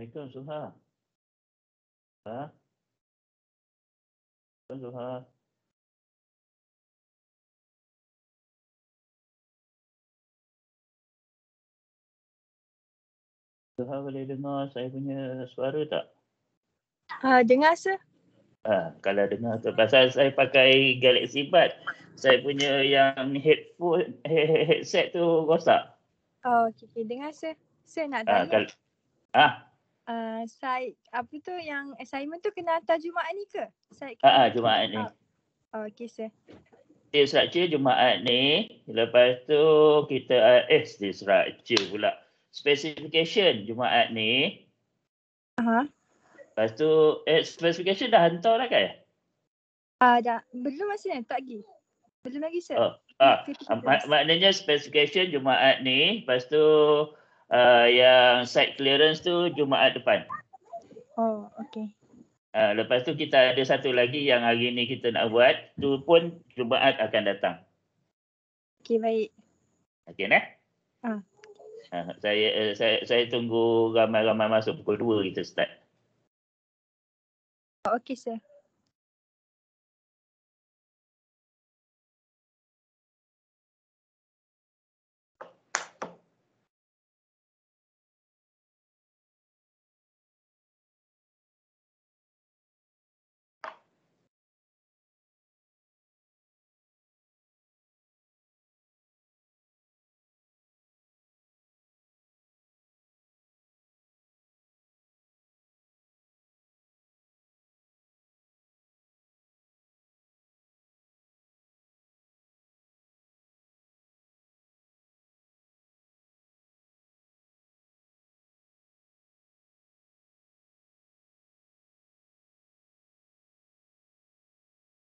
ha, 你跟随他，啊，跟随他。Saya boleh dengar saya punya suara tak? Uh, dengar, sir. Ha, kalau dengar tu, pasal saya pakai Galaxy Bud, saya punya yang headphone, headset tu rosak. Oh, okay, dengar, sir. Saya nak ah, tanya. Ha, kal- ah? uh, apa tu yang assignment tu kena hantar Jumaat ni ke? Syed ke? Ha, Jumaat ni. Oh, okay, sir. Okay, structure Jumaat ni. Lepas tu kita, uh, eh, eh structure pula. Specification Jumaat ni. Aha. Uh-huh. Lepas tu, eh, specification dah hantar lah kan? uh, dah. Belum masih ni, tak lagi. Belum lagi, sir. Oh. Ah, ah maknanya specification Jumaat ni, lepas tu uh, yang site clearance tu Jumaat depan. Oh, okey. Uh, lepas tu kita ada satu lagi yang hari ni kita nak buat. Tu pun Jumaat akan datang. Okey, baik. Okey, nak? Ah. Uh, saya, uh, saya, saya tunggu ramai-ramai masuk pukul 2 kita start. Oh, okey, sir.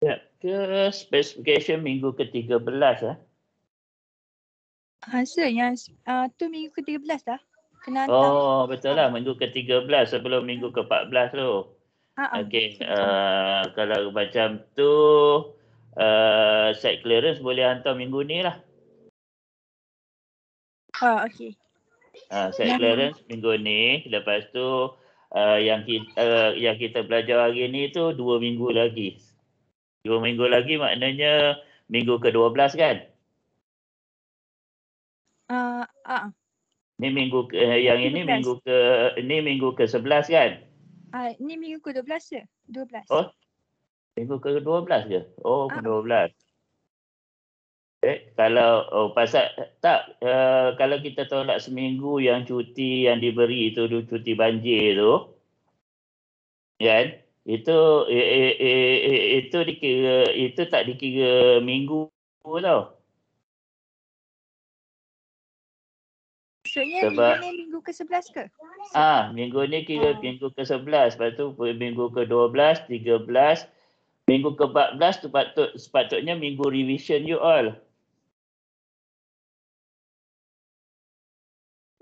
Ya, ke specification minggu ke-13 eh. Ha, so yang uh, tu minggu ke-13 dah. Kena hantar. Oh, betul lah. Minggu ke-13 sebelum minggu ke-14 tu. Ha, ha. Okey, uh, kalau macam tu, uh, site clearance boleh hantar minggu ni lah. Ha, okey. Ha, site clearance minggu ni. Lepas tu, uh, yang, kita, uh, yang kita belajar hari ni tu dua minggu lagi. Dua minggu lagi maknanya minggu ke-12 kan? Uh, ah, uh. Ah. Ini minggu ke, eh, yang ini minggu ke ini minggu ke-11 kan? Uh, ah, ini minggu ke-12 ke? 12. Oh. Minggu ke-12 ke? Oh, ke-12. Uh. Eh, kalau oh, pasal tak uh, kalau kita tolak seminggu yang cuti yang diberi itu cuti banjir tu kan? itu eh, eh, eh, eh, itu dikira itu tak dikira minggu tau. Maksudnya minggu ni minggu ke-11 ke? Ah, minggu ni kira ha. minggu ke-11. Lepas tu minggu ke-12, 13. Minggu ke-14 tu patut, sepatutnya minggu revision you all.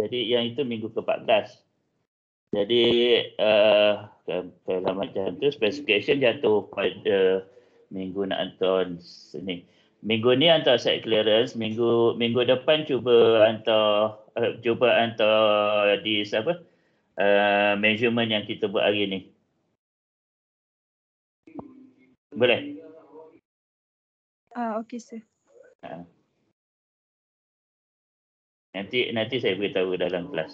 Jadi yang itu minggu ke-14. Jadi eh, kalau macam tu specification jatuh pada minggu nak hantar ni. Minggu ni hantar site clearance, minggu minggu depan cuba hantar uh, cuba hantar di apa? Uh, eh, measurement yang kita buat hari ni. Boleh. Ah uh, okey sir. Ah. Nanti nanti saya beritahu dalam kelas.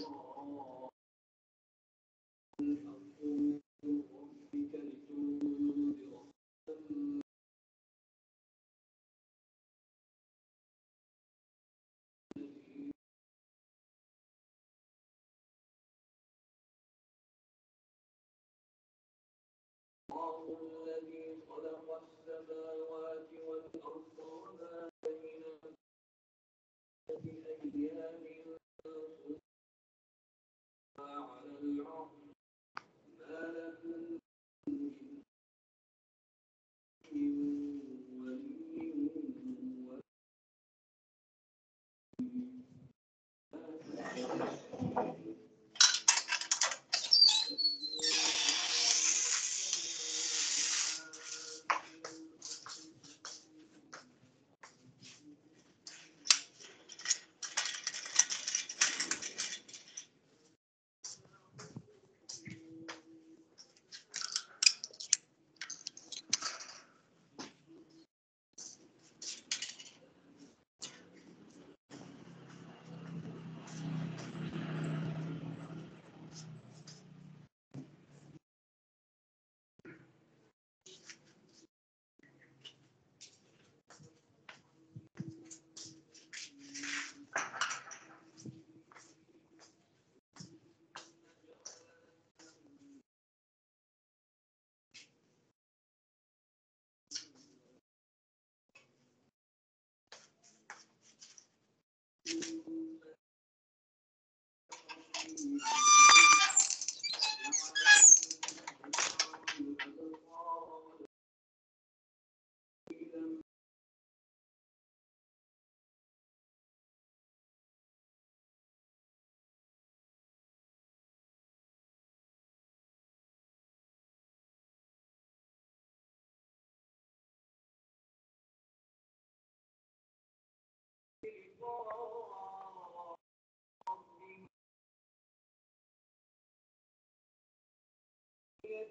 Oh.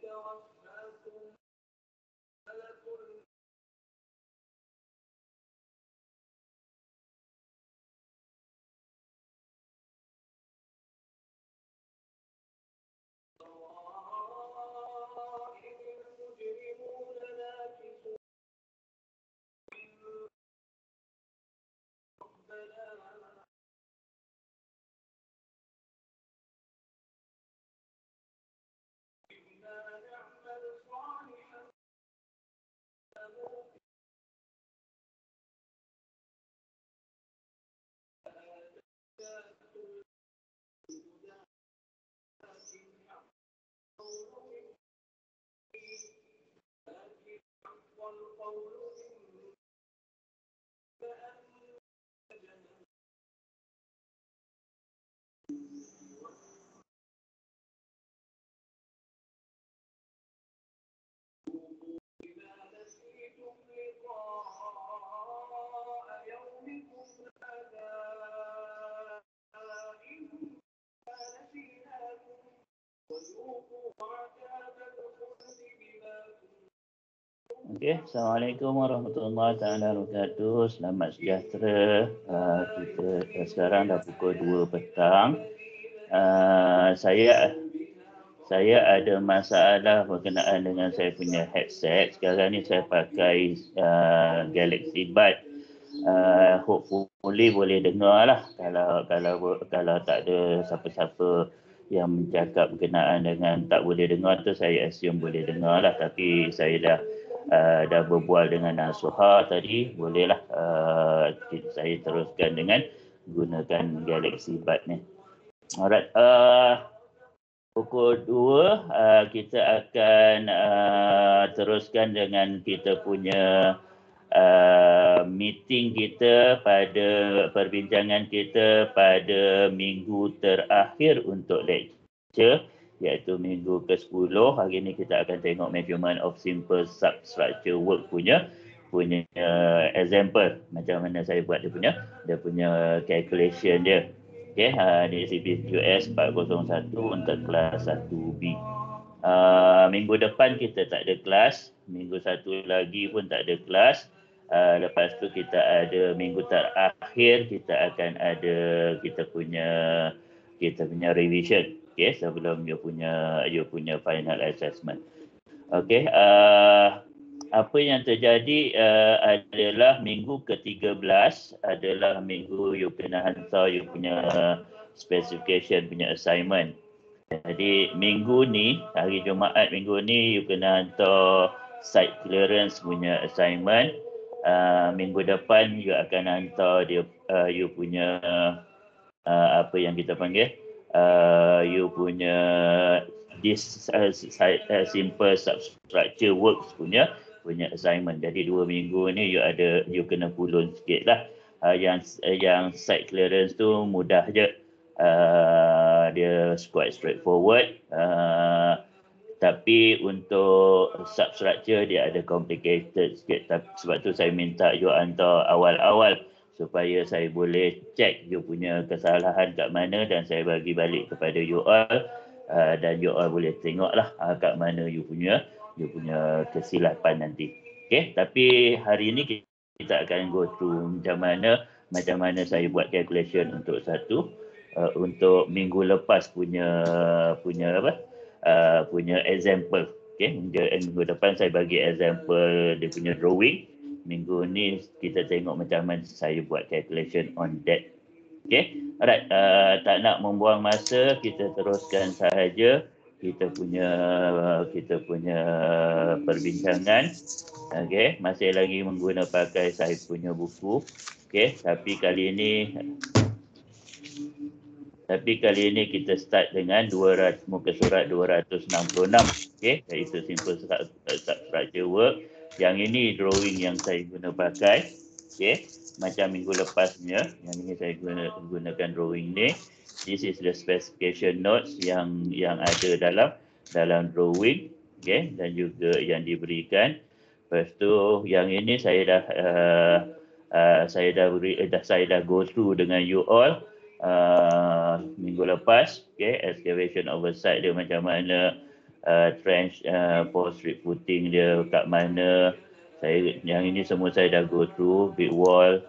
go on Okey, Assalamualaikum warahmatullahi wabarakatuh. Selamat sejahtera. Uh, kita uh, sekarang dah pukul 2 petang. Uh, saya saya ada masalah berkenaan dengan saya punya headset. Sekarang ni saya pakai uh, Galaxy Bud. Uh, hopefully boleh dengar lah kalau kalau kalau tak ada siapa-siapa yang mencakap berkenaan dengan tak boleh dengar tu saya assume boleh dengar lah tapi saya dah Eh, dah berbual dengan Nasuha tadi, bolehlah uh, saya teruskan dengan gunakan Galaxy Bud ni. Alright, uh, pukul 2 uh, kita akan uh, teruskan dengan kita punya uh, meeting kita pada perbincangan kita pada minggu terakhir untuk lecture iaitu minggu ke-10 hari ni kita akan tengok measurement of simple substructure work punya punya uh, example macam mana saya buat dia punya dia punya calculation dia okey uh, di CPUS 401 untuk kelas 1B uh, ha, minggu depan kita tak ada kelas minggu satu lagi pun tak ada kelas uh, lepas tu kita ada minggu terakhir kita akan ada kita punya kita punya revision okay, sebelum dia punya dia punya final assessment. Okay, uh, apa yang terjadi uh, adalah minggu ke-13 adalah minggu you kena hantar you punya specification punya assignment. Jadi minggu ni, hari Jumaat minggu ni you kena hantar site clearance punya assignment. Uh, minggu depan you akan hantar dia uh, you punya uh, apa yang kita panggil uh, you punya this uh, uh, simple substructure works punya punya assignment. Jadi dua minggu ni you ada you kena pulun sikit lah. Uh, yang uh, yang site clearance tu mudah je. Uh, dia quite straightforward. Uh, tapi untuk substructure dia ada complicated sikit. Tapi, sebab tu saya minta you hantar awal-awal supaya saya boleh check you punya kesalahan kat mana dan saya bagi balik kepada you all uh, dan you all boleh tengoklah uh, kat mana you punya you punya kesilapan nanti. Okey, tapi hari ini kita akan go through macam mana macam mana saya buat calculation untuk satu uh, untuk minggu lepas punya punya apa? Uh, punya example. Okey, minggu depan saya bagi example dia punya drawing minggu ni kita tengok macam mana saya buat calculation on that. Okay. Alright. Uh, tak nak membuang masa. Kita teruskan sahaja kita punya kita punya perbincangan. Okay. Masih lagi menggunakan pakai saya punya buku. Okay. Tapi kali ini tapi kali ini kita start dengan dua, muka surat 266. Okey, iaitu simple structure work. Yang ini drawing yang saya guna pakai. Okey, macam minggu lepasnya. Yang ini saya guna, gunakan drawing ni. This is the specification notes yang yang ada dalam dalam drawing. Okey, dan juga yang diberikan. Lepas tu yang ini saya dah uh, uh, saya dah, uh, dah saya dah go through dengan you all. Uh, minggu lepas okay, excavation oversight dia macam mana uh, trench uh, post street footing dia kat mana saya yang ini semua saya dah go through big wall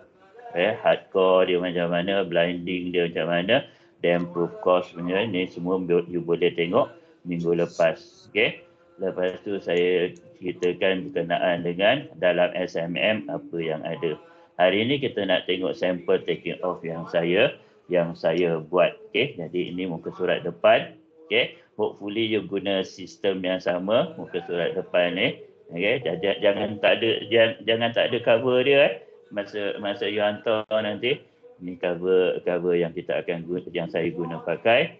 eh hardcore dia macam mana blinding dia macam mana dan proof cost punya ni semua you boleh tengok minggu lepas okey lepas tu saya ceritakan berkenaan dengan dalam SMM apa yang ada hari ini kita nak tengok sample taking off yang saya yang saya buat. Okay. Jadi ini muka surat depan. Okay. Hopefully you guna sistem yang sama muka surat depan ni. Okay. Jangan, jangan tak ada jangan, jangan tak ada cover dia eh. masa masa you hantar nanti. Ini cover cover yang kita akan guna, yang saya guna pakai.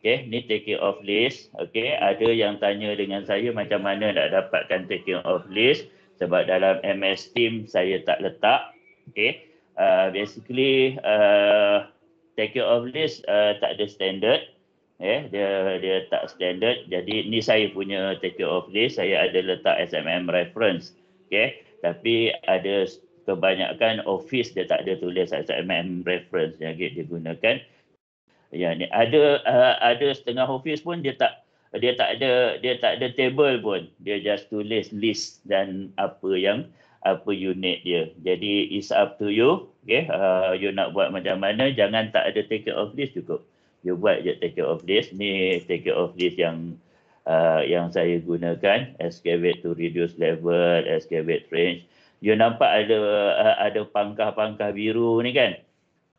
Okay, ni taking off list. Okay, ada yang tanya dengan saya macam mana nak dapatkan taking off list. Sebab dalam MS Team saya tak letak. Okay, uh, basically uh, take care of this uh, tak ada standard yeah, dia dia tak standard jadi ni saya punya take care of this saya ada letak SMM reference okay? tapi ada kebanyakan office dia tak ada tulis SMM reference yang dia gunakan yang ni ada uh, ada setengah office pun dia tak dia tak ada dia tak ada table pun dia just tulis list dan apa yang apa unit dia. Jadi it's up to you. Okay. Uh, you nak buat macam mana. Jangan tak ada take off list cukup. You buat je take care of this Ni take care of this yang uh, yang saya gunakan. Excavate to reduce level. Excavate range. You nampak ada uh, ada pangkah-pangkah biru ni kan.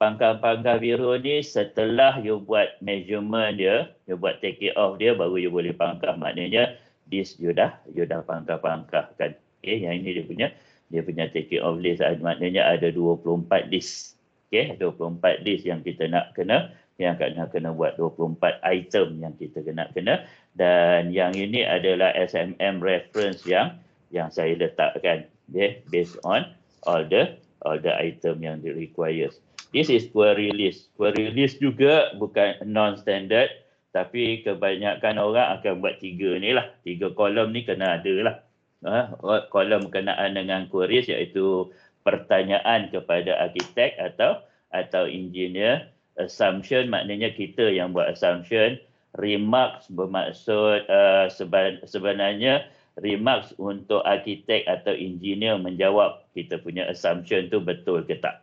Pangkah-pangkah biru ni setelah you buat measurement dia. You buat take care of dia baru you boleh pangkah. Maknanya this you dah, you dah pangkah kan? Okay, yang ini dia punya dia punya taking off list ah, maknanya ada 24 list okey 24 list yang kita nak kena yang akan kena kena buat 24 item yang kita kena kena dan yang ini adalah SMM reference yang yang saya letakkan okay, based on all the all the item yang requires this is query list query list juga bukan non standard tapi kebanyakan orang akan buat tiga ni lah tiga kolom ni kena ada lah uh, kolom berkenaan dengan queries iaitu pertanyaan kepada arkitek atau atau engineer assumption maknanya kita yang buat assumption remarks bermaksud uh, sebenarnya remarks untuk arkitek atau engineer menjawab kita punya assumption tu betul ke tak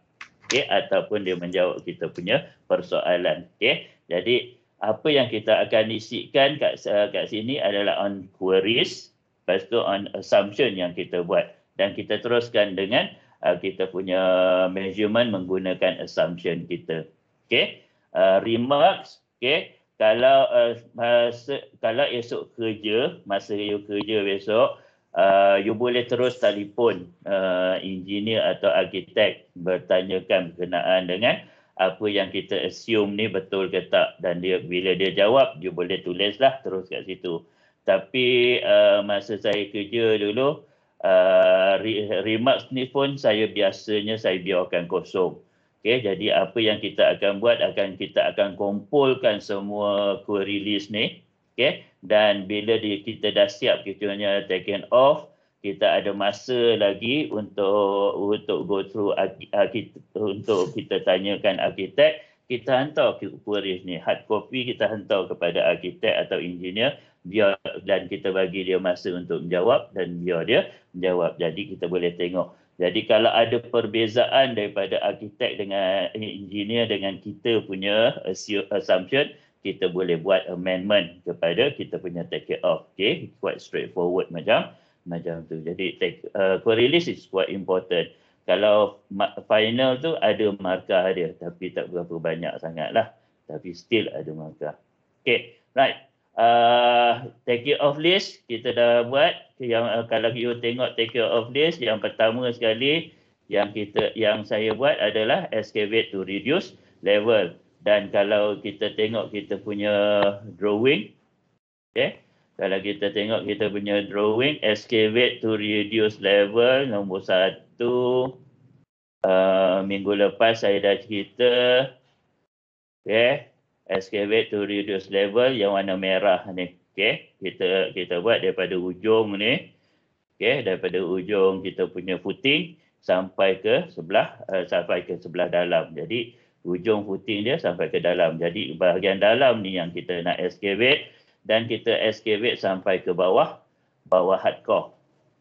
okey ataupun dia menjawab kita punya persoalan okey jadi apa yang kita akan isikan kat uh, kat sini adalah on queries based on assumption yang kita buat dan kita teruskan dengan uh, kita punya measurement menggunakan assumption kita. Okay, uh, remarks. Okay, kalau uh, masa, kalau esok kerja masa you kerja besok, uh, you boleh terus telefon uh, engineer atau arkitek bertanyakan berkenaan dengan apa yang kita assume ni betul ke tak dan dia bila dia jawab you boleh tulislah terus kat situ tapi uh, masa saya kerja dulu uh, remarks ni pun saya biasanya saya biarkan kosong Okay, jadi apa yang kita akan buat akan kita akan kumpulkan semua query list ni Okay, dan bila di, kita dah siap kitanya taken off kita ada masa lagi untuk untuk go through arkitek, untuk kita tanyakan arkitek kita hantar query ni hard copy kita hantar kepada arkitek atau engineer dia dan kita bagi dia masa untuk menjawab dan biar dia menjawab. Jadi kita boleh tengok. Jadi kalau ada perbezaan daripada arkitek dengan engineer dengan kita punya assumption, kita boleh buat amendment kepada kita punya take it off. Okay, quite straightforward macam macam tu. Jadi take, uh, query list is quite important. Kalau final tu ada markah dia tapi tak berapa banyak sangatlah. Tapi still ada markah. Okay, right. Uh, take care of list kita dah buat yang uh, kalau you tengok take care of list yang pertama sekali yang kita yang saya buat adalah excavate to reduce level dan kalau kita tengok kita punya drawing okey kalau kita tengok kita punya drawing excavate to reduce level nombor satu uh, minggu lepas saya dah cerita okey excavate to reduce level yang warna merah ni. Okey, kita kita buat daripada hujung ni. Okey, daripada hujung kita punya footing sampai ke sebelah uh, sampai ke sebelah dalam. Jadi hujung footing dia sampai ke dalam. Jadi bahagian dalam ni yang kita nak excavate dan kita excavate sampai ke bawah bawah hardcore.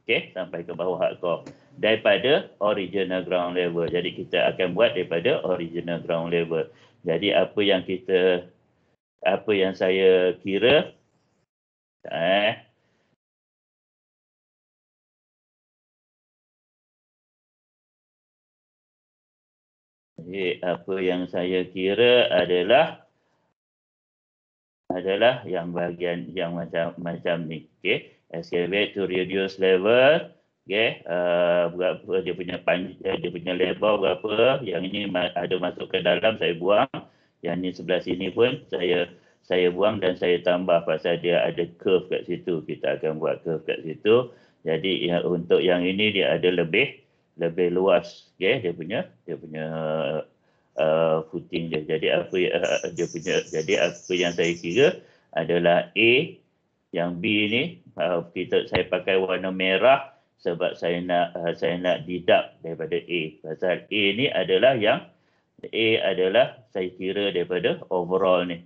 Okey, sampai ke bawah hardcore daripada original ground level. Jadi kita akan buat daripada original ground level. Jadi apa yang kita apa yang saya kira eh Jadi apa yang saya kira adalah adalah yang bahagian yang macam macam ni okey excavate to reduce level okay? uh, berapa dia punya panjang eh, dia punya lebar berapa yang ini ada masuk ke dalam saya buang yang ni sebelah sini pun saya saya buang dan saya tambah pasal dia ada curve kat situ kita akan buat curve kat situ jadi ya, untuk yang ini dia ada lebih lebih luas okey dia punya dia punya uh, footing dia jadi apa uh, uh, dia punya jadi apa yang saya kira adalah A yang B ni uh, kita saya pakai warna merah sebab saya nak uh, saya nak deduct daripada A pasal A ni adalah yang A adalah saya kira daripada overall ni.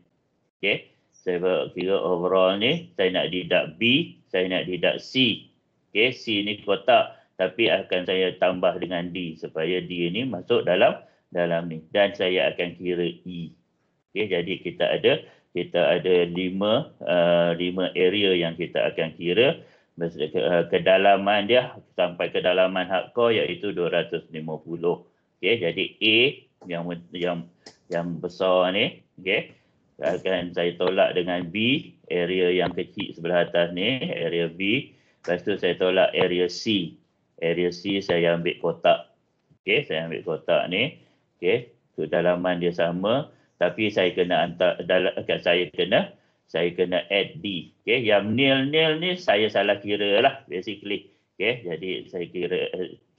Okey. Saya kira overall ni saya nak deduct B, saya nak deduct C. Okey, C ni kotak tapi akan saya tambah dengan D supaya D ni masuk dalam dalam ni dan saya akan kira E. Okey, jadi kita ada kita ada lima uh, lima area yang kita akan kira maksud uh, kedalaman dia sampai kedalaman hardcore iaitu 250. Okey, jadi A yang yang yang besar ni okey akan saya tolak dengan B area yang kecil sebelah atas ni area B lepas tu saya tolak area C area C saya ambil kotak okey saya ambil kotak ni okey tu dalaman dia sama tapi saya kena hantar dalam saya kena saya kena add D okey yang nil-nil ni saya salah kira lah basically okey jadi saya kira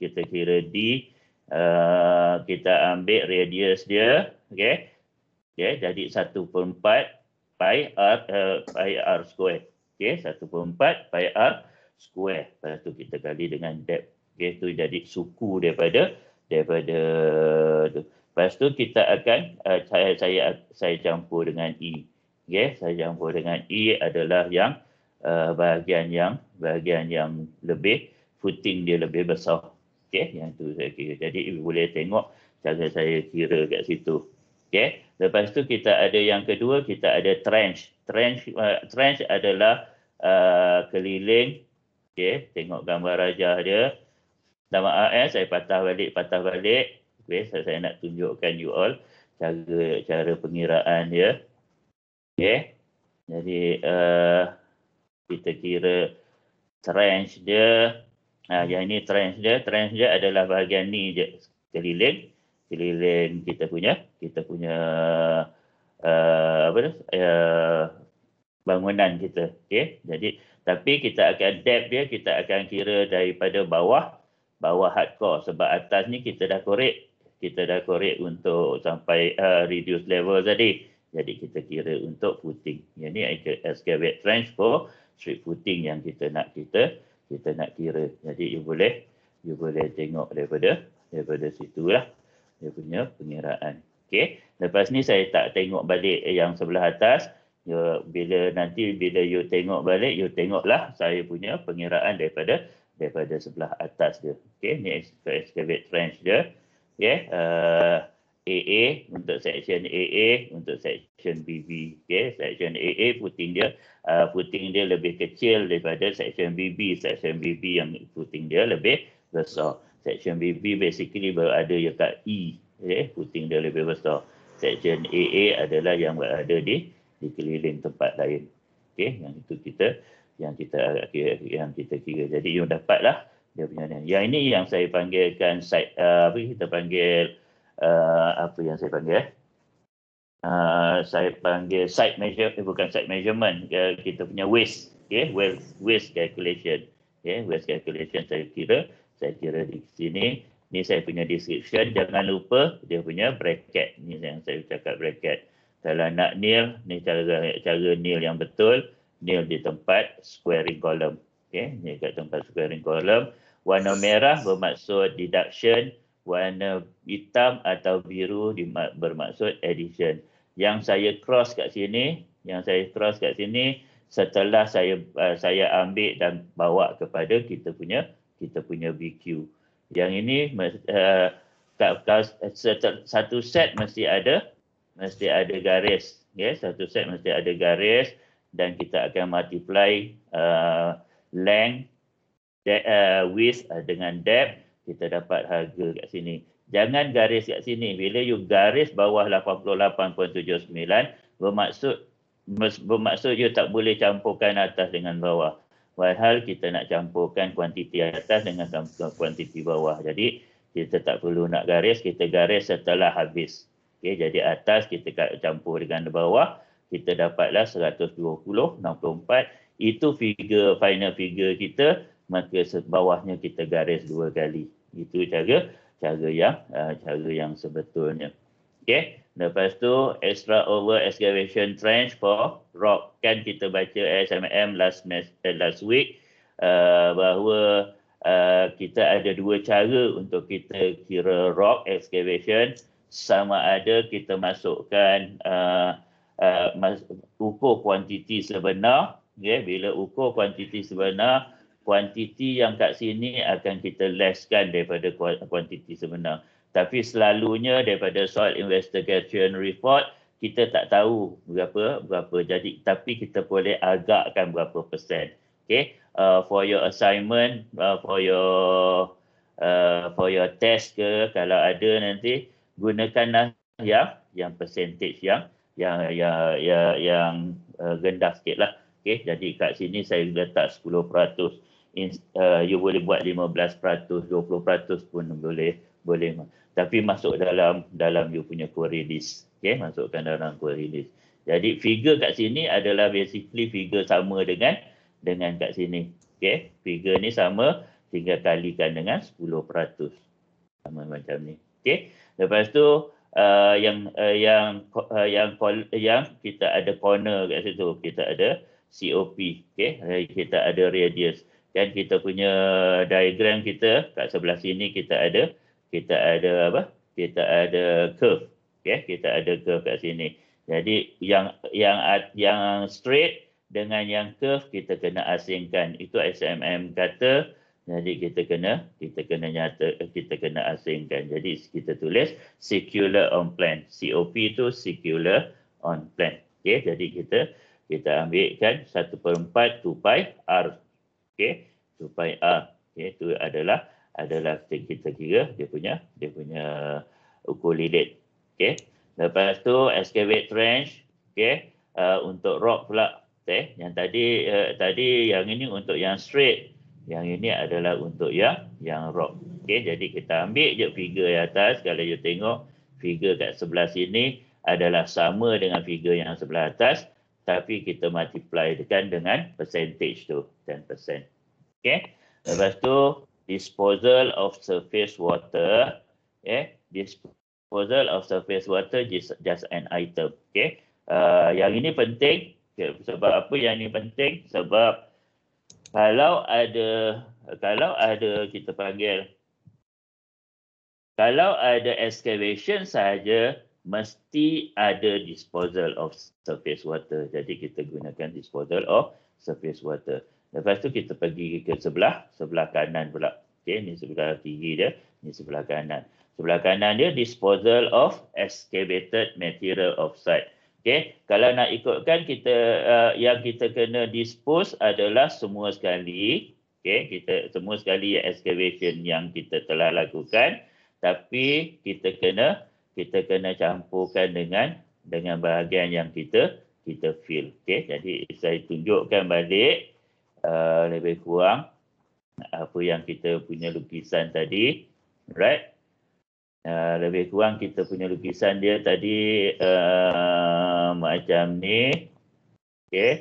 kita kira D Eh, kita ambil radius dia okay? okey jadi 1/4 pi r uh, pi r square okey 1/4 pi r square lepas tu kita kali dengan depth okay? tu jadi suku daripada daripada tu lepas tu kita akan uh, saya saya saya campur dengan e okay? saya campur dengan e adalah yang uh, bahagian yang bahagian yang lebih footing dia lebih besar Okey, yang tu saya kira. Jadi ibu boleh tengok cara saya kira kat situ. Okey. Lepas tu kita ada yang kedua, kita ada trench. Trench uh, trench adalah uh, keliling. Okey, tengok gambar rajah dia. Dalam AS eh, saya patah balik, patah balik. Okey, so, saya nak tunjukkan you all cara cara pengiraan dia. Okey. Jadi uh, kita kira trench dia Ha, hmm. yang ini trench dia. Trench dia adalah bahagian ni je. Keliling. Keliling kita punya. Kita punya uh, apa tu? Uh, bangunan kita. Okay. Jadi tapi kita akan depth dia. Kita akan kira daripada bawah. Bawah hardcore. Sebab atas ni kita dah korek. Kita dah korek untuk sampai uh, reduce level tadi. Jadi kita kira untuk footing. Yang ni excavate trench for street footing yang kita nak kita kita nak kira. Jadi you boleh you boleh tengok daripada daripada situlah dia punya pengiraan. Okey. Lepas ni saya tak tengok balik yang sebelah atas. You, ya, bila nanti bila you tengok balik, you tengoklah saya punya pengiraan daripada daripada sebelah atas dia. Okey, ni excavate trench dia. Okey, uh, AA untuk section AA untuk section BB. Okay, section AA footing dia uh, footing dia lebih kecil daripada section BB. Section BB yang footing dia lebih besar. Section BB basically berada di dekat E. Okay, footing dia lebih besar. Section AA adalah yang berada di di keliling tempat lain. Okay, yang itu kita yang kita yang kita kira. Jadi, you dapatlah dia punya ni. Yang ini yang saya panggilkan side uh, apa kita panggil uh, apa yang saya panggil eh? Uh, saya panggil site measure eh, bukan site measurement uh, kita punya waste okay ya, waste waste calculation okay ya, waste calculation saya kira saya kira di sini ni saya punya description jangan lupa dia punya bracket ni yang saya cakap bracket kalau nak nil ni cara cara nil yang betul nil di tempat squaring column okay ni kat tempat squaring column warna merah bermaksud deduction warna hitam atau biru bermaksud addition. Yang saya cross kat sini, yang saya cross kat sini setelah saya uh, saya ambil dan bawa kepada kita punya kita punya BQ. Yang ini uh, satu set mesti ada mesti ada garis. Yes, ya, satu set mesti ada garis dan kita akan multiply uh, length uh, width uh, dengan depth kita dapat harga kat sini. Jangan garis kat sini. Bila you garis bawah 88.79 bermaksud bermaksud you tak boleh campurkan atas dengan bawah. Walhal kita nak campurkan kuantiti atas dengan kuantiti bawah. Jadi kita tak perlu nak garis, kita garis setelah habis. Okay, jadi atas kita campur dengan bawah, kita dapatlah 120.64. Itu figure final figure kita maka bawahnya kita garis dua kali. Itu cara cara yang uh, cara yang sebetulnya. Okey. Lepas tu extra over excavation trench for rock kan kita baca SMM last mes, eh, last week uh, bahawa uh, kita ada dua cara untuk kita kira rock excavation sama ada kita masukkan uh, uh, ukur kuantiti sebenar okay? bila ukur kuantiti sebenar kuantiti yang kat sini akan kita lesskan daripada kuantiti sebenar. Tapi selalunya daripada soal investigation report, kita tak tahu berapa berapa jadi tapi kita boleh agakkan berapa persen Okay, uh, for your assignment uh, for your uh, for your test ke kalau ada nanti gunakanlah yang yang percentage yang yang yang yang, yang uh, rendah sikitlah okey jadi kat sini saya letak 10% in, uh, you boleh buat 15%, 20% pun boleh boleh tapi masuk dalam dalam you punya query list. Okey, masukkan dalam query list. Jadi figure kat sini adalah basically figure sama dengan dengan kat sini. Okey, figure ni sama tinggal kalikan dengan 10%. Sama macam ni. Okey. Lepas tu Uh, yang uh, yang uh, yang yang kita ada corner kat situ kita ada COP okey kita ada radius kan kita punya diagram kita kat sebelah sini kita ada kita ada apa kita ada curve okey kita ada curve kat sini jadi yang yang yang straight dengan yang curve kita kena asingkan itu SMM kata jadi kita kena kita kena nyata kita kena asingkan jadi kita tulis circular on plan COP itu circular on plan okey jadi kita kita ambilkan 1/4 2 pi r okey supaya a okey itu adalah adalah kita kira dia punya dia punya ukur lidit okey lepas tu excavate trench okey uh, untuk rock pula okey yang tadi uh, tadi yang ini untuk yang straight yang ini adalah untuk yang yang rock okey jadi kita ambil je figure yang atas kalau you tengok figure kat sebelah sini adalah sama dengan figure yang sebelah atas tapi kita multiply kan dengan percentage tu 10%. Okey. Lepas tu disposal of surface water, yeah, disposal of surface water just, just an item. Okey. Uh, yang ini penting sebab apa yang ini penting? Sebab kalau ada kalau ada kita panggil kalau ada excavation saja mesti ada disposal of surface water. Jadi kita gunakan disposal of surface water. Lepas tu kita pergi ke sebelah, sebelah kanan pula. Okey, ni sebelah kiri dia, ni sebelah kanan. Sebelah kanan dia disposal of excavated material of site. Okey, kalau nak ikutkan kita uh, yang kita kena dispose adalah semua sekali. Okey, kita semua sekali excavation yang kita telah lakukan tapi kita kena kita kena campurkan dengan dengan bahagian yang kita kita fill. Okey, jadi saya tunjukkan balik uh, lebih kurang apa yang kita punya lukisan tadi. Right? Uh, lebih kurang kita punya lukisan dia tadi uh, macam ni. Okey.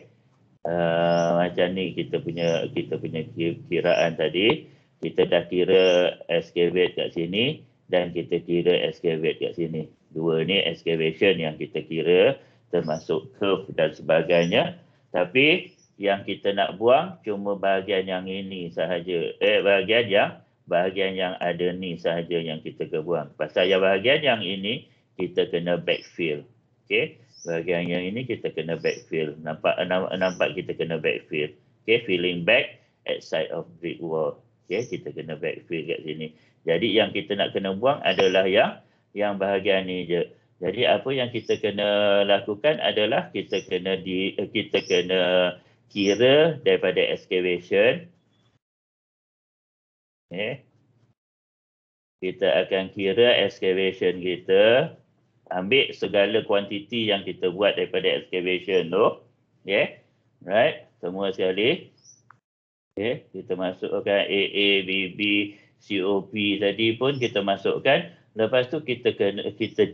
Uh, macam ni kita punya kita punya kiraan tadi. Kita dah kira excavate kat sini dan kita kira excavate kat sini. Dua ni excavation yang kita kira termasuk curve dan sebagainya. Tapi yang kita nak buang cuma bahagian yang ini sahaja. Eh bahagian yang bahagian yang ada ni sahaja yang kita kena buang. Pasal yang bahagian yang ini kita kena backfill. Okey. Bahagian yang ini kita kena backfill. Nampak nampak kita kena backfill. Okey, filling back at side of brick wall. Okey, kita kena backfill kat sini. Jadi yang kita nak kena buang adalah yang yang bahagian ni je. Jadi apa yang kita kena lakukan adalah kita kena di eh, kita kena kira daripada excavation. Okay. Eh, kita akan kira excavation kita ambil segala kuantiti yang kita buat daripada excavation tu. Yeah. Right. Semua sekali. Okay. Ya, kita masukkan A B B, COP tadi pun kita masukkan. Lepas tu kita kena, kita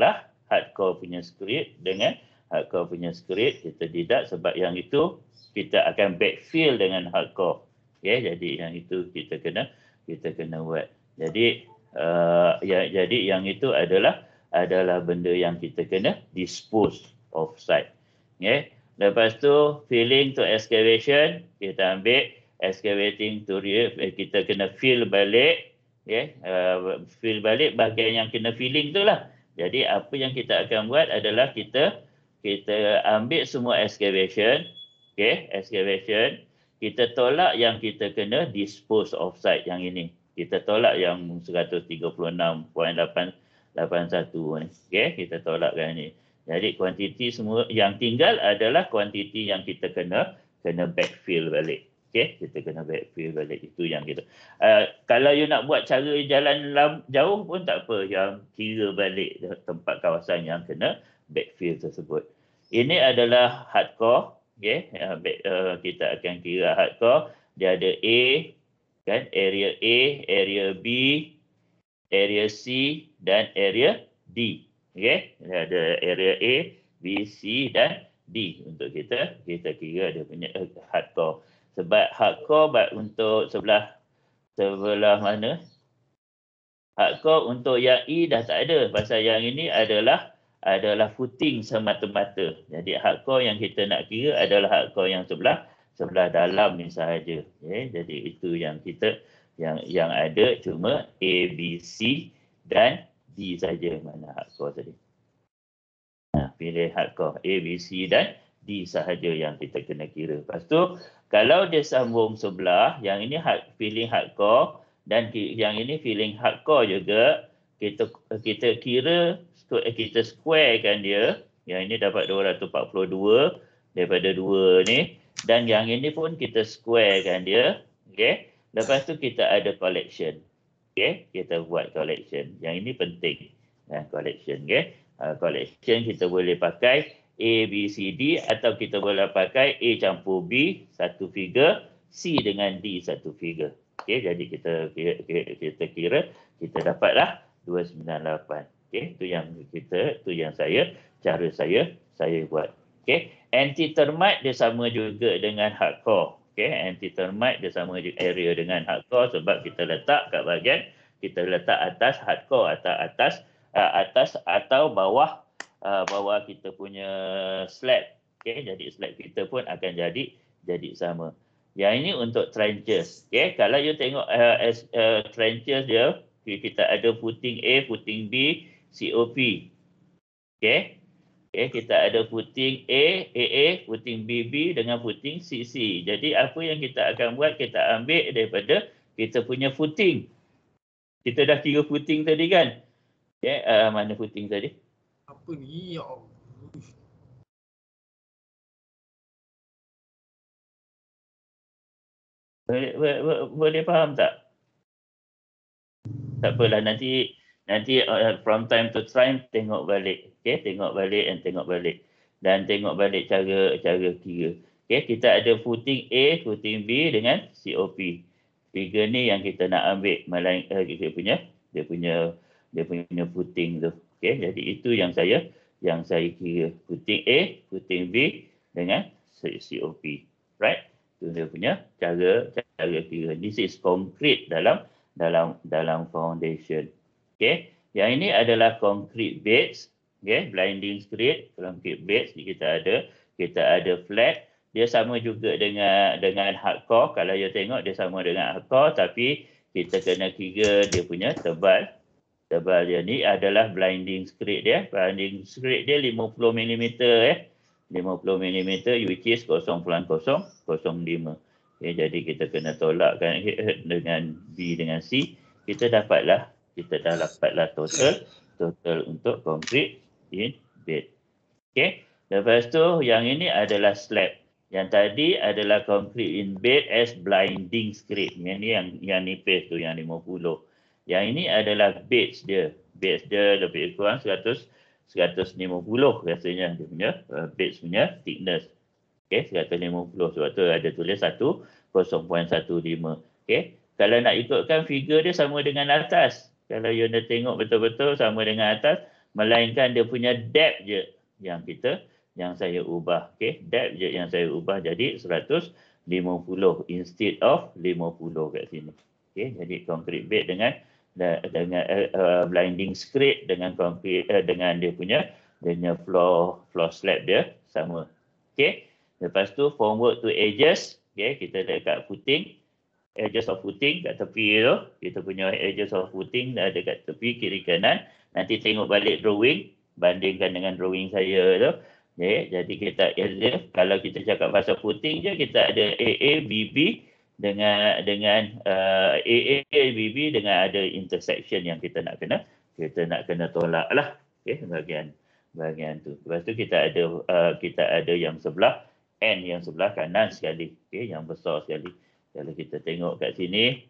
lah hardcore punya script dengan hardcore punya script kita didak sebab yang itu kita akan backfill dengan hardcore. Okay, jadi yang itu kita kena kita kena buat. Jadi uh, ya, jadi yang itu adalah adalah benda yang kita kena dispose offsite. Okay. Lepas tu filling to excavation kita ambil excavating to reef eh, kita kena fill balik ya yeah, uh, feel balik bahagian yang kena filling tu lah jadi apa yang kita akan buat adalah kita kita ambil semua excavation okey excavation kita tolak yang kita kena dispose of site yang ini kita tolak yang 136.881 ni okey kita tolakkan ni jadi kuantiti semua yang tinggal adalah kuantiti yang kita kena kena backfill balik Okay, kita kena balik itu yang gitu. Uh, kalau you nak buat cara jalan lam, jauh pun tak apa yang kira balik tempat kawasan yang kena backfill tersebut. Ini adalah hardcore. Okay, uh, back, uh, kita akan kira hardcore. Dia ada A, kan? Area A, area B, area C dan area D. Okay, dia ada area A, B, C dan D untuk kita kita kira dia punya eh, hardcore sebab hardcore bat untuk sebelah sebelah mana hardcore untuk yang E dah tak ada pasal yang ini adalah adalah footing semata-mata jadi hardcore yang kita nak kira adalah hardcore yang sebelah sebelah dalam ni sahaja okay. Ya, jadi itu yang kita yang yang ada cuma A, B, C dan D saja mana hardcore tadi nah, ha, pilih hardcore A, B, C dan D sahaja yang kita kena kira lepas tu kalau dia sambung sebelah, yang ini feeling hardcore dan yang ini feeling hardcore juga, kita kita kira eh, kita square kan dia. Yang ini dapat 242 daripada dua ni dan yang ini pun kita square kan dia. Okey. Lepas tu kita ada collection. Okey, kita buat collection. Yang ini penting. Ya, collection, okey. Uh, collection kita boleh pakai A, B, C, D atau kita boleh pakai A campur B satu figure, C dengan D satu figure. Okay, jadi kita kira, kita kira kita dapatlah 298. Okay, itu yang kita, itu yang saya, cara saya, saya buat. Okay, anti termite dia sama juga dengan hardcore. Okay, anti termite dia sama juga area dengan hardcore sebab kita letak kat bahagian, kita letak atas hardcore atau atas, uh, atas atau bawah Uh, bawah kita punya slab. Okay, jadi slab kita pun akan jadi jadi sama. Yang ini untuk trenches. Okay, kalau you tengok uh, uh, trenches dia, kita ada footing A, footing B, COP. Okay. Okay, kita ada footing A, AA, footing BB dengan footing CC. Jadi apa yang kita akan buat, kita ambil daripada kita punya footing. Kita dah kira footing tadi kan? Okay, uh, mana footing tadi? Apa ni? Ya Allah. Boleh, boleh, boleh faham tak? Tak apalah nanti nanti uh, from time to time tengok balik. Okey, tengok balik dan tengok balik. Dan tengok balik cara cara kira. Okey, kita ada footing A, footing B dengan COP. Figure ni yang kita nak ambil melain uh, dia punya dia punya dia punya footing tu. Okey, jadi itu yang saya yang saya kira puting A, puting B dengan COP. Right? Itu dia punya cara cara kira. This is concrete dalam dalam dalam foundation. Okey. Yang ini adalah concrete beds. Okey, blinding screed, concrete beds kita ada kita ada flat dia sama juga dengan dengan hardcore kalau you tengok dia sama dengan hardcore tapi kita kena kira dia punya tebal tebal dia ni adalah blinding skrip dia blinding skrip dia 50 mm eh 50 mm which is 0.0005 okey jadi kita kena tolakkan dengan b dengan c kita dapatlah kita dah dapatlah total total untuk konkrit in bed Okay, lepas tu yang ini adalah slab yang tadi adalah konkrit in bed as blinding skrip yang ni yang yang nipis tu yang 50 yang ini adalah base dia. Base dia lebih kurang 100 150 rasanya dia punya uh, eh, base punya thickness. Okey 150 sebab tu ada tulis 1 0.15. Okey. Kalau nak ikutkan figure dia sama dengan atas. Kalau you nak tengok betul-betul sama dengan atas melainkan dia punya depth je yang kita yang saya ubah. Okey, depth je yang saya ubah jadi 150 instead of 50 kat sini. Okay, jadi concrete bed dengan dengan uh, blinding script dengan concrete uh, eh, dengan dia punya dia floor floor slab dia sama okey lepas tu forward to edges okey kita dekat footing edges of footing kat tepi tu kita punya edges of footing dah dekat tepi kiri kanan nanti tengok balik drawing bandingkan dengan drawing saya tu okey jadi kita kalau kita cakap pasal footing je kita ada AA BB dengan dengan eh, A A B B dengan ada intersection yang kita nak kena kita nak kena tolak lah okay, bahagian bahagian tu. Lepas tu kita ada uh, kita ada yang sebelah N yang sebelah kanan sekali okay, yang besar sekali. Kalau kita tengok kat sini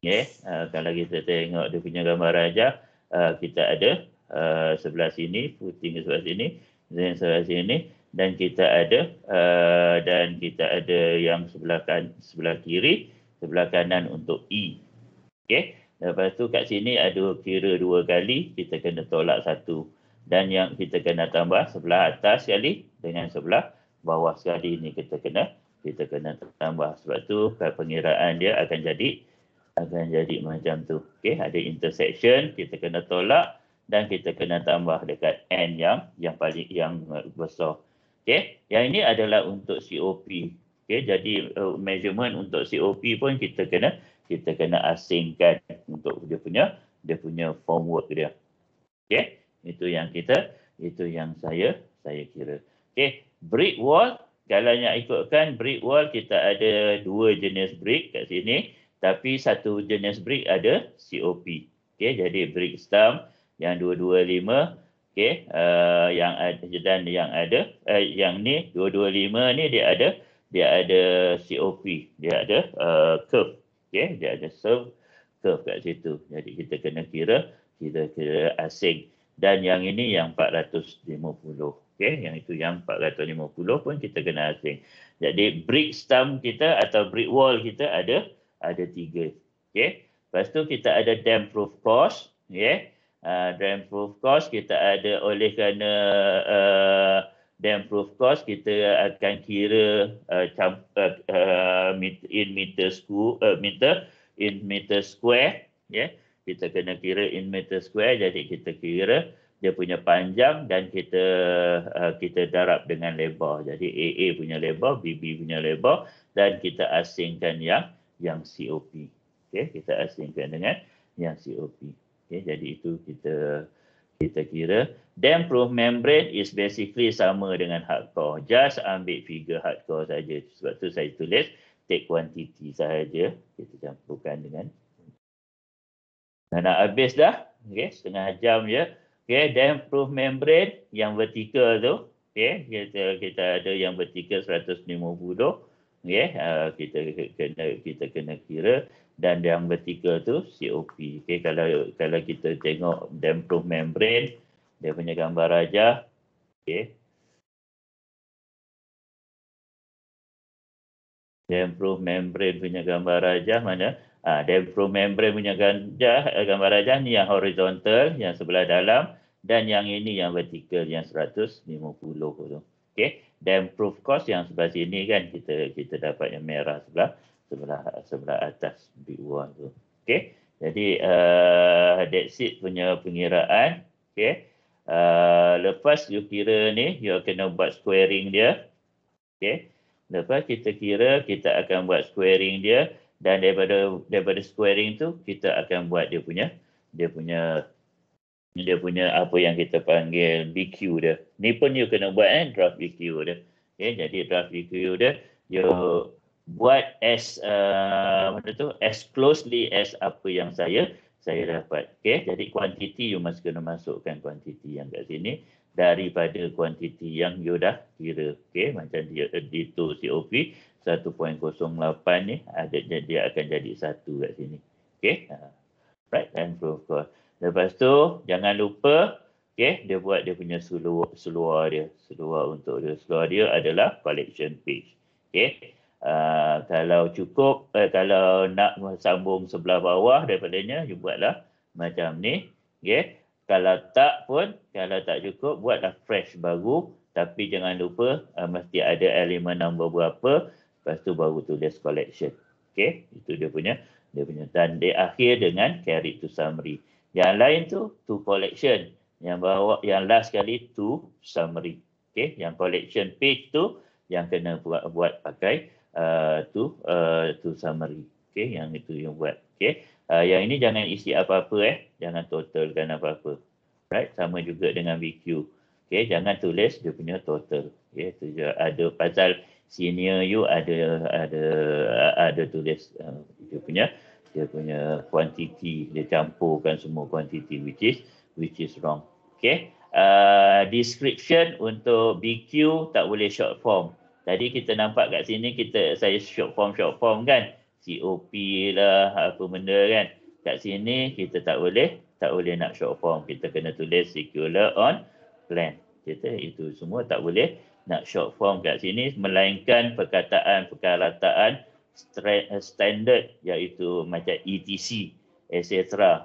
okay, uh, eh, kalau kita tengok dia punya gambar aja uh, kita ada uh, sebelah sini, putih sebelah sini dan sebelah sini dan kita ada uh, dan kita ada yang sebelah kan sebelah kiri sebelah kanan untuk i e. Okey. Lepas tu kat sini ada kira dua kali kita kena tolak satu dan yang kita kena tambah sebelah atas sekali dengan sebelah bawah sekali ni kita kena kita kena tambah sebab tu pengiraan dia akan jadi akan jadi macam tu. Okey, ada intersection kita kena tolak dan kita kena tambah dekat n yang yang paling yang besar. Okey, yang ini adalah untuk COP. Okey, jadi uh, measurement untuk COP pun kita kena kita kena asingkan untuk dia punya dia punya formwork dia. Okey, itu yang kita itu yang saya saya kira. Okey, brick wall kalau nak ikutkan brick wall kita ada dua jenis brick kat sini tapi satu jenis brick ada COP. Okey, jadi brick stamp yang 225 okey uh, yang ada dan yang ada uh, yang ni 225 ni dia ada dia ada COP dia ada uh, curve okey dia ada curve curve kat situ jadi kita kena kira kita kira asing dan yang ini yang 450 okey yang itu yang 450 pun kita kena asing jadi brick stump kita atau brick wall kita ada ada tiga okey lepas tu kita ada damp proof course okey Ah, dan proof cost kita ada oleh kerana ah, dan uh, proof cost kita akan kira uh, uh, uh, in meter square uh, meter in meter square ya yeah. kita kena kira in meter square jadi kita kira dia punya panjang dan kita uh, kita darab dengan lebar jadi AA punya lebar BB punya lebar dan kita asingkan yang yang COP okey kita asingkan dengan yang COP Okay, jadi itu kita kita kira. Damp proof membrane is basically sama dengan hardcore. Just ambil figure hardcore saja. Sebab tu saya tulis take quantity saja. Kita campurkan dengan. Nah, nak habis dah. Okay, setengah jam ya. Okay, damp proof membrane yang vertikal tu. Okay, kita kita ada yang vertikal 150. Okay, uh, kita kita kita kena kira dan yang ketiga tu COP. Okey kalau kalau kita tengok dendrite membrane dia punya gambar aja. Okey. Dendrite membrane punya gambar raja mana? Ah ha, dendrite membrane punya gajah, eh, gambar raja ni yang horizontal yang sebelah dalam dan yang ini yang vertikal yang 150 tu. Okey. Dan proof cost yang sebelah sini kan kita kita dapat yang merah sebelah sebelah sebelah atas big buah tu. Okey. Jadi uh, that's it punya pengiraan. Okey. Uh, lepas you kira ni, you kena buat squaring dia. Okey. Lepas kita kira, kita akan buat squaring dia dan daripada daripada squaring tu kita akan buat dia punya dia punya dia punya apa yang kita panggil BQ dia. Ni pun you kena buat eh draft BQ dia. Okey, jadi draft BQ dia you oh buat as uh, apa tu as closely as apa yang saya saya dapat okey jadi quantity you must kena masukkan quantity yang kat sini daripada quantity yang you dah kira okey macam dia di tu COP 1.08 ni ada dia akan jadi satu kat sini okey ha. right and flow course lepas tu jangan lupa okey dia buat dia punya seluar seluar dia seluar untuk dia seluar dia adalah collection page okey Uh, kalau cukup, uh, kalau nak sambung sebelah bawah daripadanya, you buatlah macam ni. Okay. Kalau tak pun, kalau tak cukup, buatlah fresh baru. Tapi jangan lupa, uh, mesti ada elemen nombor berapa. Lepas tu baru tulis collection. Okay. Itu dia punya. dia punya. Dan di akhir dengan carry to summary. Yang lain tu, to collection. Yang bawa, yang last sekali, to summary. Okay. Yang collection page tu, yang kena buat, buat pakai Eh, tu uh, tu summary okey yang itu yang buat okey uh, yang ini jangan isi apa-apa eh jangan totalkan apa-apa right sama juga dengan VQ okey jangan tulis dia punya total okey tu je ada pasal senior you ada ada ada tulis uh, dia punya dia punya quantity dia campurkan semua quantity which is which is wrong okey uh, description untuk BQ tak boleh short form Tadi kita nampak kat sini kita saya short form short form kan. COP lah apa benda kan. Kat sini kita tak boleh tak boleh nak short form. Kita kena tulis circular on plan. Kita itu semua tak boleh nak short form kat sini melainkan perkataan perkataan eh, standard iaitu macam ETC etc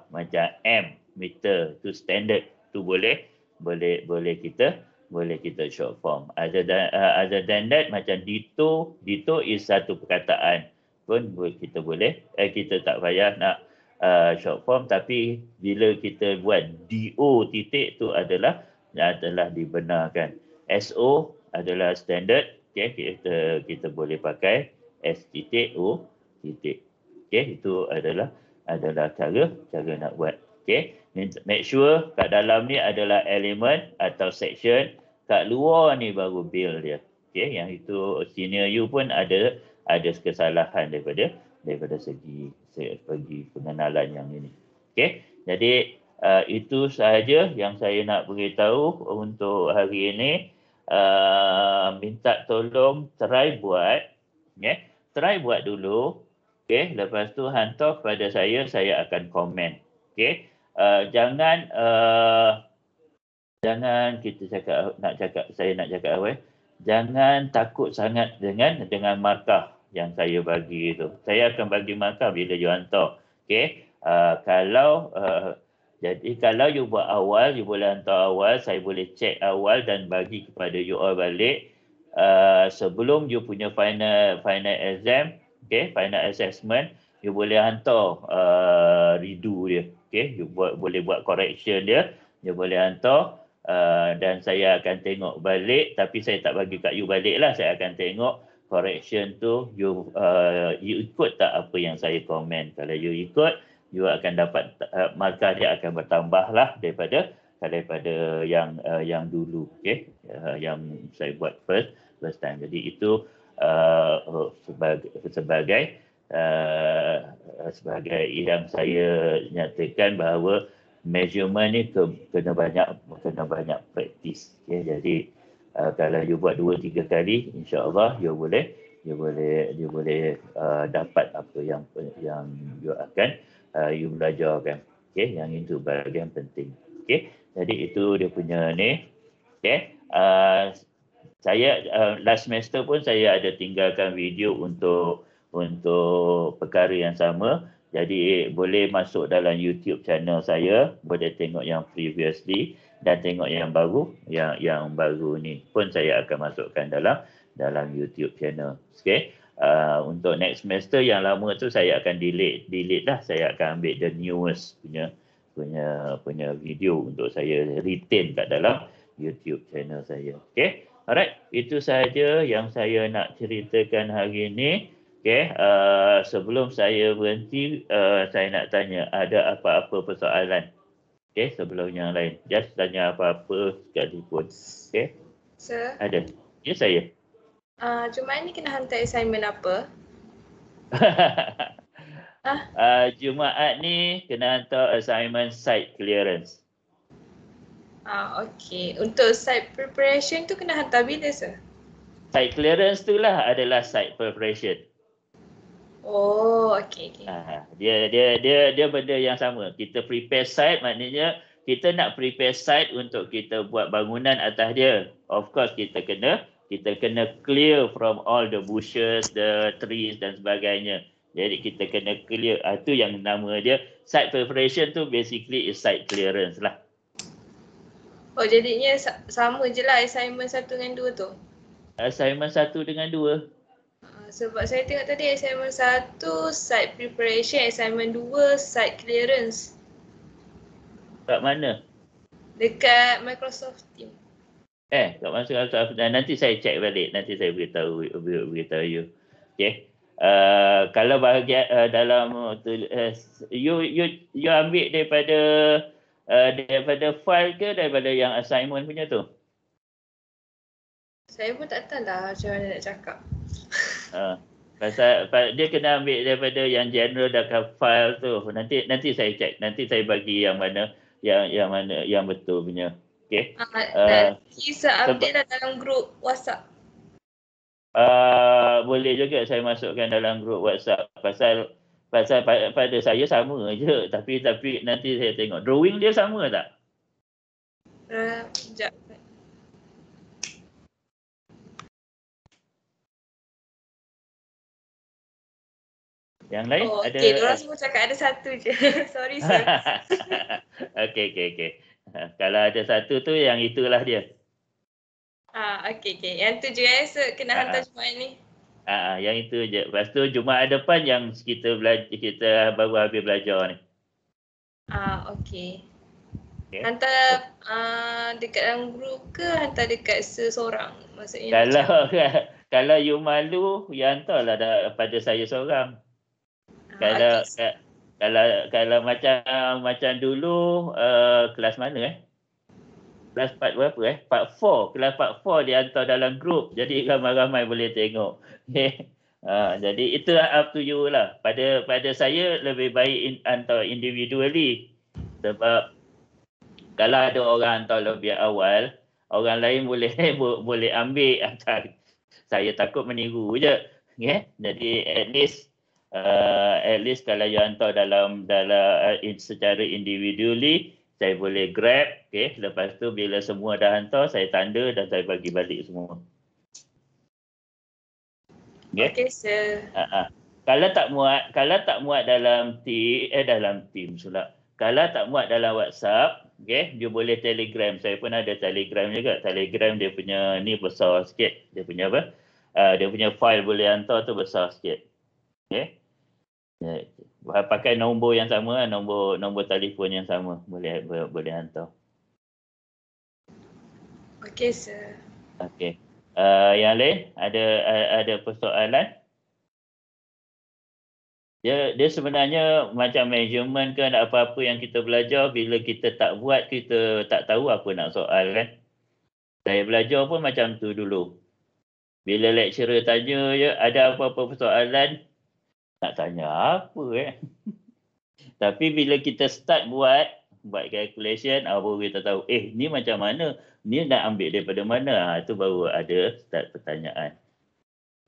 macam M meter tu standard tu boleh boleh boleh kita boleh kita short form. Other than, uh, other than that, macam dito, dito is satu perkataan pun kita boleh. Eh, kita tak payah nak uh, short form tapi bila kita buat do titik tu adalah adalah dibenarkan. So adalah standard. Okay, kita, kita boleh pakai S titik O titik. Okay, itu adalah adalah cara cara nak buat. Okay. Make sure kat dalam ni adalah element atau section. Kat luar ni baru bill dia. Okay. Yang itu senior you pun ada ada kesalahan daripada daripada segi segi pengenalan yang ini. Okay. Jadi uh, itu sahaja yang saya nak beritahu untuk hari ini. Uh, minta tolong try buat. Yeah. Try buat dulu. Okay. Lepas tu hantar pada saya, saya akan komen. Okay uh, jangan uh, jangan kita cakap nak cakap saya nak cakap apa eh? jangan takut sangat dengan dengan markah yang saya bagi tu saya akan bagi markah bila you hantar okey uh, kalau uh, jadi kalau you buat awal you boleh hantar awal saya boleh check awal dan bagi kepada you all balik uh, sebelum you punya final final exam okey final assessment you boleh hantar uh, redo dia okey you buat, boleh buat correction dia you boleh hantar uh, dan saya akan tengok balik tapi saya tak bagi kat you balik lah, saya akan tengok correction tu you uh, you ikut tak apa yang saya komen kalau you ikut you akan dapat uh, markah dia akan bertambah lah daripada daripada yang uh, yang dulu okey uh, yang saya buat first first time jadi itu uh, sebagai sebagai Uh, uh, sebagai yang saya nyatakan bahawa measurement ni ke, kena banyak kena banyak praktis ya jadi uh, kalau you buat dua tiga kali insyaallah you boleh you boleh you boleh uh, dapat apa yang yang you akan uh, you belajar kan okey yang itu bahagian penting okey jadi itu dia punya ni okey uh, saya uh, last semester pun saya ada tinggalkan video untuk untuk perkara yang sama. Jadi boleh masuk dalam YouTube channel saya, boleh tengok yang previously dan tengok yang baru, yang yang baru ni pun saya akan masukkan dalam dalam YouTube channel. Okay. Uh, ah, untuk next semester yang lama tu saya akan delete, delete lah. Saya akan ambil the newest punya punya punya video untuk saya retain kat dalam YouTube channel saya. Okay. Alright, itu sahaja yang saya nak ceritakan hari ini. Okay, uh, sebelum saya berhenti, uh, saya nak tanya ada apa-apa persoalan? Okay, sebelum yang lain. Just tanya apa-apa sekalipun. Okay. Sir. Ada. Ya, yes, saya. Uh, Jumaat ini kena hantar assignment apa? ah? uh, Jumaat ni kena hantar assignment site clearance. Ah, okay. Untuk site preparation tu kena hantar bila, sah. Site clearance tu lah adalah site preparation. Oh, okey. Okay. Ah, dia dia dia dia benda yang sama. Kita prepare site maknanya kita nak prepare site untuk kita buat bangunan atas dia. Of course kita kena kita kena clear from all the bushes, the trees dan sebagainya. Jadi kita kena clear. Itu ah, yang nama dia site preparation tu basically is site clearance lah. Oh jadinya sama je lah assignment satu dengan dua tu? Assignment satu dengan dua sebab saya tengok tadi assignment satu site preparation, assignment dua site clearance. Kat mana? Dekat Microsoft Team. Eh, kat Microsoft Team. Nanti saya check balik, nanti saya beritahu beritahu, beritahu you. Okay. Uh, kalau bahagian uh, dalam uh, tu, uh, you, you, you ambil daripada uh, daripada file ke daripada yang assignment punya tu? Saya pun tak tahu lah macam mana nak cakap. Ha. pasal, pasal dia kena ambil daripada yang general dekat file tu. Nanti nanti saya check, nanti saya bagi yang mana yang yang mana yang betul punya. Okey. Ah, uh, ha. kisah uh, update sebab, lah dalam grup WhatsApp. Uh, boleh juga saya masukkan dalam grup WhatsApp pasal pasal pada saya sama aje tapi tapi nanti saya tengok drawing dia sama tak? Uh, sekejap. Yang lain oh, ada? Okey, orang eh. semua cakap ada satu je. sorry, sorry. okey, okey, okey. Ha, kalau ada satu tu, yang itulah dia. Ah, okey, okey. Yang tu je eh, so kena ah. hantar Jumaat ni. Ah, ah, yang itu je. Lepas tu Jumaat depan yang kita belajar, kita baru habis belajar ni. Ah, okey. Okay. Hantar uh, dekat dalam grup ke hantar dekat seseorang? Maksudnya kalau kalau you malu, you ya hantarlah pada saya seorang kalau kalau kalau macam macam dulu uh, kelas mana eh? Kelas part berapa eh? Part 4. Kelas part 4 dia hantar dalam group Jadi ramai-ramai boleh tengok. Eh, ha, jadi itu up to you lah. Pada pada saya lebih baik in, hantar individually. Sebab kalau ada orang hantar lebih awal, orang lain boleh bo, boleh ambil. Saya takut meniru je. Yeah? Jadi at least uh, at least kalau yang tahu dalam dalam uh, in, secara individually saya boleh grab okey lepas tu bila semua dah hantar saya tanda dan saya bagi balik semua okey okay, sir uh -huh. kalau tak muat kalau tak muat dalam team eh dalam team sudah kalau tak muat dalam WhatsApp okey dia boleh Telegram saya pun ada Telegram juga Telegram dia punya ni besar sikit dia punya apa uh, dia punya file boleh hantar tu besar sikit okey Ya, pakai nombor yang sama lah, nombor nombor telefon yang sama boleh boleh, boleh hantar. Okey, sir. Okey. Uh, yang lain ada uh, ada persoalan? Dia, dia sebenarnya macam measurement ke apa-apa yang kita belajar bila kita tak buat kita tak tahu apa nak soal kan. Saya belajar pun macam tu dulu. Bila lecturer tanya ya ada apa-apa persoalan nak tanya apa eh? Tapi bila kita start buat buat calculation, baru kita tahu eh ni macam mana? Ni nak ambil daripada mana? Ha, itu baru ada start pertanyaan.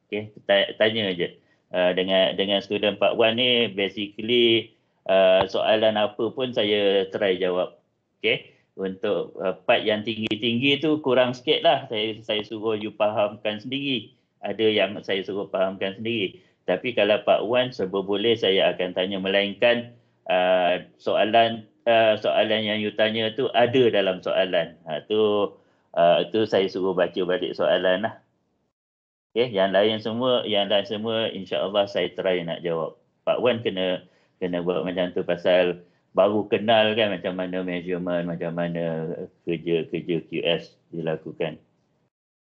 Okay, tanya aja uh, ah, dengan dengan student Pak Wan ni basically uh, soalan apa pun saya try jawab. Okay, untuk uh, part yang tinggi-tinggi tu kurang sikit lah saya, saya suruh you fahamkan sendiri. Ada yang saya suruh fahamkan sendiri. Tapi kalau Pak Wan sebab boleh saya akan tanya melainkan uh, soalan uh, soalan yang you tanya tu ada dalam soalan. Ha, tu uh, tu saya suruh baca balik soalan lah. Okay, yang lain semua, yang lain semua insya-Allah saya try nak jawab. Pak Wan kena kena buat macam tu pasal baru kenal kan macam mana measurement, macam mana kerja-kerja QS dilakukan.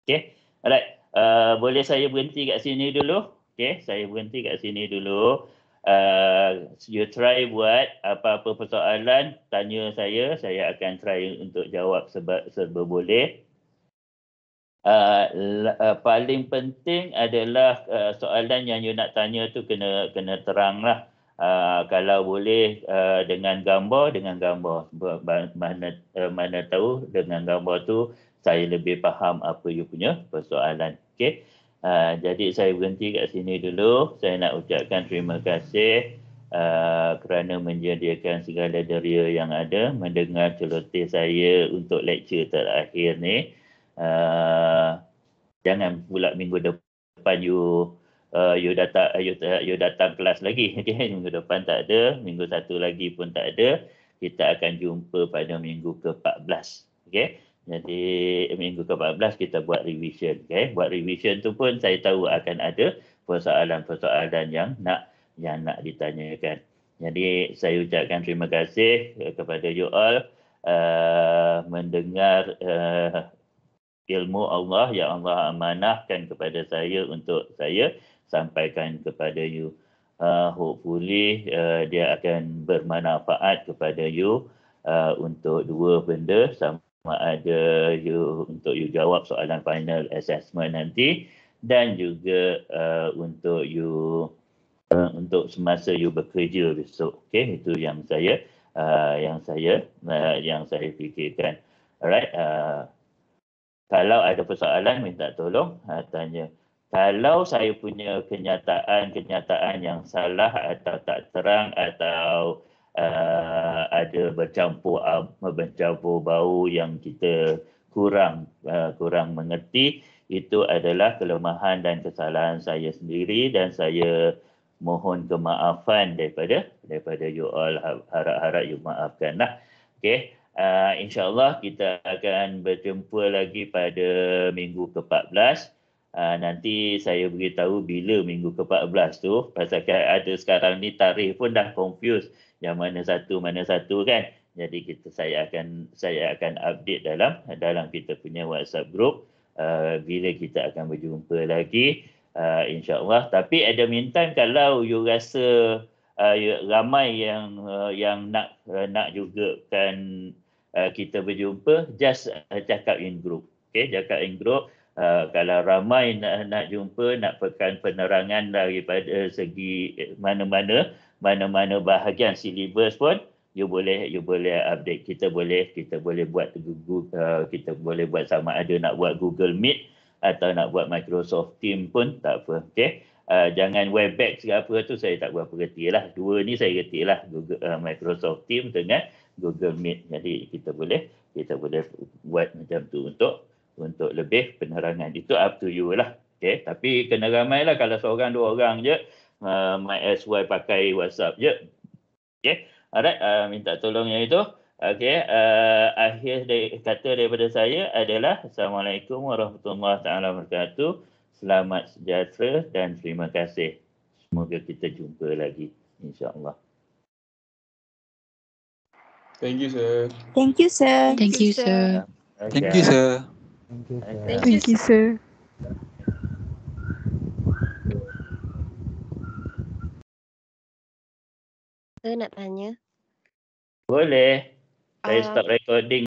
Okay, alright. Uh, boleh saya berhenti kat sini dulu? Okay, saya berhenti kat sini dulu. Uh, you try buat apa-apa persoalan, tanya saya. Saya akan try untuk jawab serba, serba boleh. Uh, uh, paling penting adalah uh, soalan yang you nak tanya tu kena kena teranglah. Uh, kalau boleh uh, dengan gambar, dengan gambar. Mana, uh, mana tahu dengan gambar tu saya lebih faham apa you punya persoalan. Okay. Ha, jadi saya berhenti kat sini dulu. Saya nak ucapkan terima kasih uh, kerana menjadikan segala deria yang ada mendengar celoteh saya untuk lecture terakhir ni. Uh, jangan pula minggu depan you uh, you datang you, you datang kelas lagi. Okay? Minggu depan tak ada, minggu satu lagi pun tak ada. Kita akan jumpa pada minggu ke-14. Okay? Jadi minggu ke-14 kita buat revision. Okay? Buat revision tu pun saya tahu akan ada persoalan-persoalan yang nak yang nak ditanyakan. Jadi saya ucapkan terima kasih eh, kepada you all uh, mendengar uh, ilmu Allah yang Allah amanahkan kepada saya untuk saya sampaikan kepada you. Uh, hopefully uh, dia akan bermanfaat kepada you uh, untuk dua benda sama ada you untuk you jawab soalan final assessment nanti dan juga uh, untuk you uh, untuk semasa you bekerja besok okey itu yang saya uh, yang saya uh, yang saya fikirkan alright uh, kalau ada persoalan minta tolong uh, tanya kalau saya punya kenyataan-kenyataan yang salah atau tak terang atau Uh, ada bercampur uh, bercampur bau yang kita kurang uh, kurang mengerti itu adalah kelemahan dan kesalahan saya sendiri dan saya mohon kemaafan daripada daripada you all harap-harap you maafkanlah okey uh, insyaallah kita akan berjumpa lagi pada minggu ke-14 Uh, nanti saya beritahu bila minggu ke-14 tu pasal ada sekarang ni tarikh pun dah confuse yang mana satu mana satu kan jadi kita saya akan saya akan update dalam dalam kita punya WhatsApp group uh, bila kita akan berjumpa lagi uh, insyaallah tapi ada meantime kalau you rasa uh, ramai yang uh, yang nak uh, nak juga kan uh, kita berjumpa just uh, cakap in group okey cakap in group Uh, kalau ramai nak, nak jumpa, nak pekan penerangan daripada segi mana-mana, mana-mana bahagian silibus pun you boleh you boleh update kita boleh kita boleh buat Google uh, kita boleh buat sama ada nak buat Google Meet atau nak buat Microsoft Team pun tak apa okey uh, jangan webex ke apa tu saya tak berapa gertilah dua ni saya gertilah Google uh, Microsoft Team dengan Google Meet jadi kita boleh kita boleh buat macam tu untuk untuk lebih penerangan itu up to you lah okey tapi kena ramailah kalau seorang dua orang je uh, my SY pakai WhatsApp. Ya. Yep. Okey. Alright, uh, minta tolong yang itu. Okey, uh, akhir de- kata daripada saya adalah Assalamualaikum warahmatullahi taala wabarakatuh. Selamat sejahtera dan terima kasih. Semoga kita jumpa lagi insya-Allah. Thank you sir. Thank you sir. Thank you sir. Thank you sir. Thank you sir. Thank you sir. Eh nak tanya? Boleh. Saya uh, stop recording.